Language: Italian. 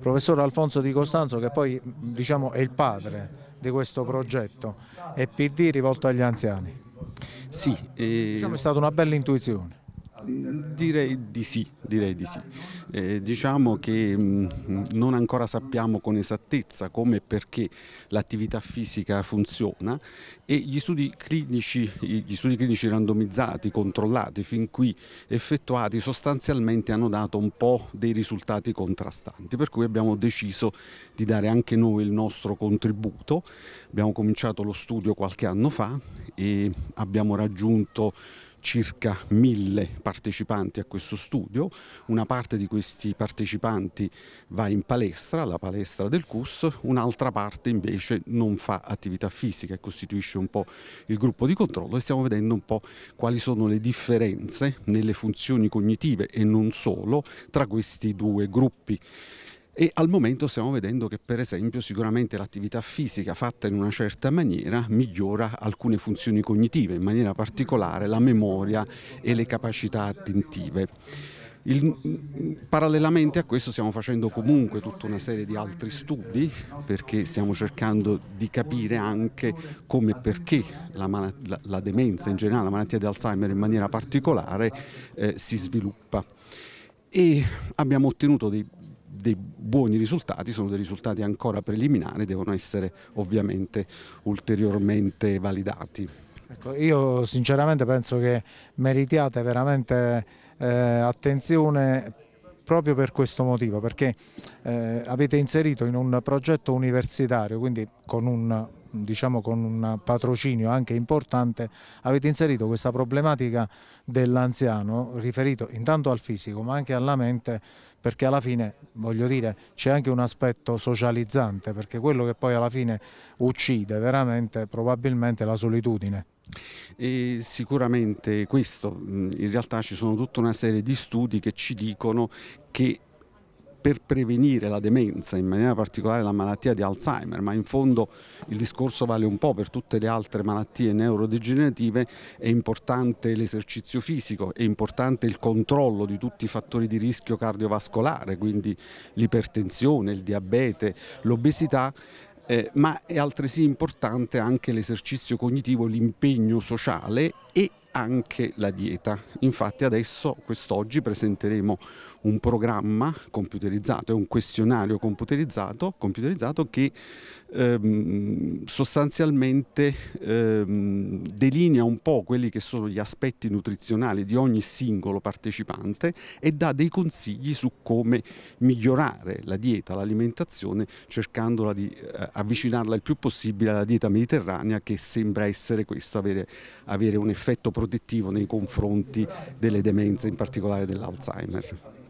Professore Alfonso Di Costanzo che poi diciamo, è il padre di questo progetto e PD rivolto agli anziani. Sì, eh... diciamo, è stata una bella intuizione. Direi di sì, direi di sì. Eh, diciamo che mh, non ancora sappiamo con esattezza come e perché l'attività fisica funziona e gli studi, clinici, gli studi clinici randomizzati, controllati, fin qui effettuati sostanzialmente hanno dato un po' dei risultati contrastanti, per cui abbiamo deciso di dare anche noi il nostro contributo. Abbiamo cominciato lo studio qualche anno fa e abbiamo raggiunto circa mille partecipanti a questo studio, una parte di questi partecipanti va in palestra, alla palestra del CUS, un'altra parte invece non fa attività fisica e costituisce un po' il gruppo di controllo e stiamo vedendo un po' quali sono le differenze nelle funzioni cognitive e non solo tra questi due gruppi e al momento stiamo vedendo che per esempio sicuramente l'attività fisica fatta in una certa maniera migliora alcune funzioni cognitive, in maniera particolare la memoria e le capacità attentive. Il, parallelamente a questo stiamo facendo comunque tutta una serie di altri studi perché stiamo cercando di capire anche come e perché la, la, la, demenza in generale, la malattia di Alzheimer in maniera particolare eh, si sviluppa e abbiamo ottenuto dei dei buoni risultati, sono dei risultati ancora preliminari, devono essere ovviamente ulteriormente validati. Ecco, io sinceramente penso che meritiate veramente eh, attenzione proprio per questo motivo, perché eh, avete inserito in un progetto universitario, quindi con un diciamo con un patrocinio anche importante, avete inserito questa problematica dell'anziano riferito intanto al fisico ma anche alla mente perché alla fine, voglio dire, c'è anche un aspetto socializzante perché quello che poi alla fine uccide veramente probabilmente la solitudine. E sicuramente questo, in realtà ci sono tutta una serie di studi che ci dicono che per prevenire la demenza, in maniera particolare la malattia di Alzheimer, ma in fondo il discorso vale un po' per tutte le altre malattie neurodegenerative, è importante l'esercizio fisico, è importante il controllo di tutti i fattori di rischio cardiovascolare, quindi l'ipertensione, il diabete, l'obesità, eh, ma è altresì importante anche l'esercizio cognitivo, l'impegno sociale e anche la dieta. Infatti adesso, quest'oggi, presenteremo un programma computerizzato, è un questionario computerizzato, computerizzato che ehm, sostanzialmente ehm, delinea un po' quelli che sono gli aspetti nutrizionali di ogni singolo partecipante e dà dei consigli su come migliorare la dieta, l'alimentazione, cercandola di eh, avvicinarla il più possibile alla dieta mediterranea che sembra essere questo, avere, avere un effetto produttivo protettivo nei confronti delle demenze, in particolare dell'Alzheimer.